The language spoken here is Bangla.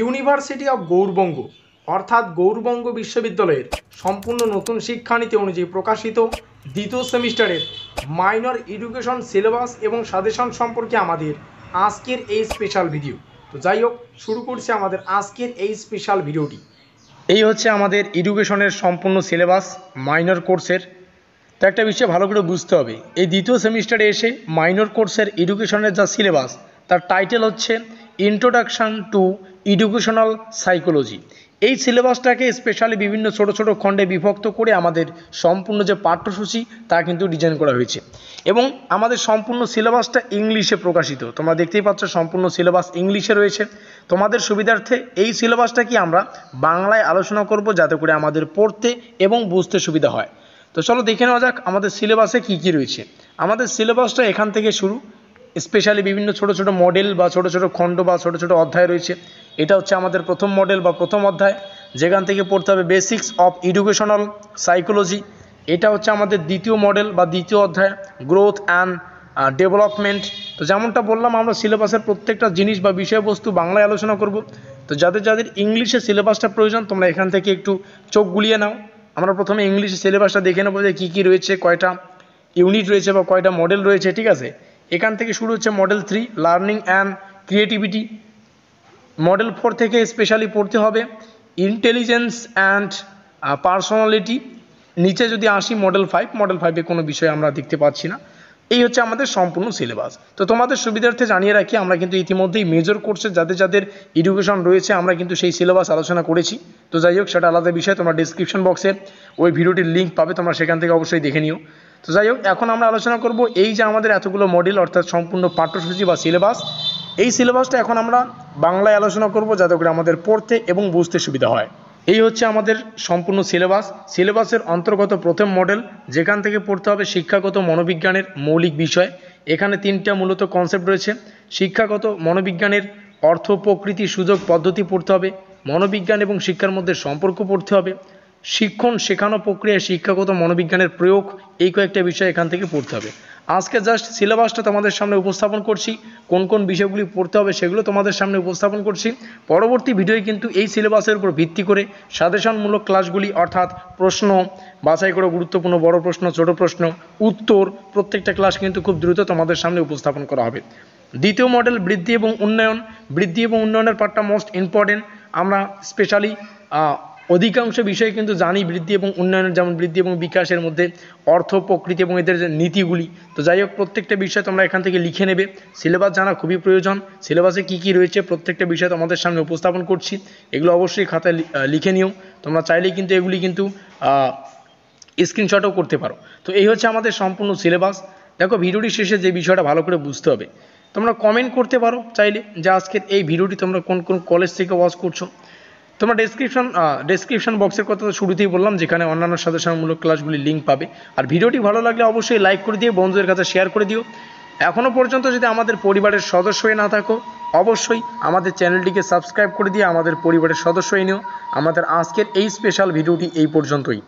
ইউনিভার্সিটি অব গৌরবঙ্গ অর্থাৎ গৌরবঙ্গ বিশ্ববিদ্যালয়ের সম্পূর্ণ নতুন শিক্ষানীতি অনুযায়ী প্রকাশিত দ্বিতীয় সেমিস্টারের মাইনর এডুকেশন সিলেবাস এবং সাজেশন সম্পর্কে আমাদের আজকের এই স্পেশাল ভিডিও তো যাই হোক শুরু করছে আমাদের আজকের এই স্পেশাল ভিডিওটি এই হচ্ছে আমাদের এডুকেশনের সম্পূর্ণ সিলেবাস মাইনর কোর্সের তো একটা বিষয় ভালো করে বুঝতে হবে এই দ্বিতীয় সেমিস্টারে এসে মাইনর কোর্সের এডুকেশনের যা সিলেবাস তার টাইটেল হচ্ছে ইন্ট্রোডাকশান টু এডুকেশনাল সাইকোলজি এই সিলেবাসটাকে স্পেশালি বিভিন্ন ছোট ছোট খণ্ডে বিভক্ত করে আমাদের সম্পূর্ণ যে পাঠ্যসূচি তা কিন্তু ডিজাইন করা হয়েছে এবং আমাদের সম্পূর্ণ সিলেবাসটা ইংলিশে প্রকাশিত তোমরা দেখতেই পাচ্ছ সম্পূর্ণ সিলেবাস ইংলিশে রয়েছে তোমাদের সুবিধার্থে এই সিলেবাসটা কি আমরা বাংলায় আলোচনা করব যাতে করে আমাদের পড়তে এবং বুঝতে সুবিধা হয় তো চলো দেখে নেওয়া যাক আমাদের সিলেবাসে কি কি রয়েছে আমাদের সিলেবাসটা এখান থেকে শুরু স্পেশালি বিভিন্ন ছোট ছোট মডেল বা ছোট ছোট খণ্ড বা ছোট ছোট অধ্যায় রয়েছে এটা হচ্ছে আমাদের প্রথম মডেল বা প্রথম অধ্যায় যেখান থেকে পড়তে হবে বেসিক্স অফ এডুকেশনাল সাইকোলজি এটা হচ্ছে আমাদের দ্বিতীয় মডেল বা দ্বিতীয় অধ্যায় গ্রোথ অ্যান্ড ডেভেলপমেন্ট তো যেমনটা বললাম আমরা সিলেবাসের প্রত্যেকটা জিনিস বা বিষয়বস্তু বাংলায় আলোচনা করব তো যাদের যাদের ইংলিশে সিলেবাসটা প্রয়োজন তোমরা এখান থেকে একটু চোখ গুলিয়ে নাও আমরা প্রথমে ইংলিশে সিলেবাসটা দেখে নেবো যে কী কী রয়েছে কয়টা ইউনিট রয়েছে বা কয়টা মডেল রয়েছে ঠিক আছে এখান থেকে শুরু হচ্ছে model three learning and creativity model four থেকে স্পেশালি পড়তে হবে ইন্টেলিজেন্স অ্যান্ড পার্সোনালিটি নিচে যদি আসি মডেল ফাইভ মডেল ফাইভে কোনো বিষয় আমরা দেখতে পাচ্ছি না এই হচ্ছে আমাদের সম্পূর্ণ সিলেবাস তো তোমাদের সুবিধার্থে জানিয়ে রাখি আমরা কিন্তু ইতিমধ্যেই মেজর কোর্সে যাদের যাদের এডুকেশন রয়েছে আমরা কিন্তু সেই সিলেবাস আলোচনা করেছি তো যাই হোক সেটা আলাদা বিষয় তোমরা ডিসক্রিপশন বক্সে ওই ভিডিওটির লিঙ্ক পাবে তোমরা সেখান থেকে অবশ্যই দেখে নিও তো যাই হোক এখন আমরা আলোচনা করব এই যে আমাদের এতগুলো মডিউল অর্থাৎ সম্পূর্ণ পাঠ্যসূচি বা সিলেবাস এই সিলেবাসটা এখন আমরা বাংলায় আলোচনা করব যাতে করে আমাদের পড়তে এবং বুঝতে সুবিধা হয় এই হচ্ছে আমাদের সম্পূর্ণ সিলেবাস সিলেবাসের অন্তর্গত প্রথম মডেল যেখান থেকে পড়তে হবে শিক্ষাগত মনোবিজ্ঞানের মৌলিক বিষয় এখানে তিনটা মূলত কনসেপ্ট রয়েছে শিক্ষাগত মনোবিজ্ঞানের অর্থ প্রকৃতি সুযোগ পদ্ধতি পড়তে হবে মনোবিজ্ঞান এবং শিক্ষার মধ্যে সম্পর্ক পড়তে হবে শিক্ষণ শেখানো প্রক্রিয়ায় শিক্ষাগত মনোবিজ্ঞানের প্রয়োগ এই কয়েকটা বিষয় এখান থেকে পড়তে হবে আজকে জাস্ট সিলেবাসটা তোমাদের সামনে উপস্থাপন করছি কোন কোন বিষয়গুলি পড়তে হবে সেগুলো তোমাদের সামনে উপস্থাপন করছি পরবর্তী ভিডিওয় কিন্তু এই সিলেবাসের উপর ভিত্তি করে সাজেশনমূলক ক্লাসগুলি অর্থাৎ প্রশ্ন বাছাই করে গুরুত্বপূর্ণ বড় প্রশ্ন ছোট প্রশ্ন উত্তর প্রত্যেকটা ক্লাস কিন্তু খুব দ্রুত তোমাদের সামনে উপস্থাপন করা হবে দ্বিতীয় মডেল বৃদ্ধি এবং উন্নয়ন বৃদ্ধি এবং উন্নয়নের পার্টটা মোস্ট ইম্পর্টেন্ট আমরা স্পেশালি অধিকাংশ বিষয় কিন্তু জানি বৃদ্ধি এবং উন্নয়নের যেমন বৃদ্ধি এবং বিকাশের মধ্যে অর্থ প্রকৃতি এবং এদের যে নীতিগুলি তো যাই হোক প্রত্যেকটা বিষয় তোমরা এখান থেকে লিখে নেবে সিলেবাস জানা খুবই প্রয়োজন সিলেবাসে কি কি রয়েছে প্রত্যেকটা বিষয় তোমাদের সামনে উপস্থাপন করছি এগুলো অবশ্যই খাতায় লিখে নিও তোমরা চাইলে কিন্তু এগুলি কিন্তু স্ক্রিনশটও করতে পারো তো এই হচ্ছে আমাদের সম্পূর্ণ সিলেবাস দেখো ভিডিওটি শেষে যে বিষয়টা ভালো করে বুঝতে হবে তোমরা কমেন্ট করতে পারো চাইলে যে আজকের এই ভিডিওটি তোমরা কোন কোন কলেজ থেকে ওয়াচ করছো তোমরা ডেসক্রিপশন ডেসক্রিপশন বক্সের কথা তো শুরুতেই বললাম যেখানে অন্যান্য সদস্যমূলক ক্লাসগুলি লিঙ্ক পাবে আর ভিডিওটি ভালো লাগলে অবশ্যই লাইক করে দিয়ে বন্ধুদের কাছে শেয়ার করে দিও এখনও পর্যন্ত যদি আমাদের পরিবারের সদস্য হয়ে না থাকো অবশ্যই আমাদের চ্যানেলটিকে সাবস্ক্রাইব করে দিয়ে আমাদের পরিবারের সদস্য হয়ে নিও আমাদের আজকের এই স্পেশাল ভিডিওটি এই পর্যন্তই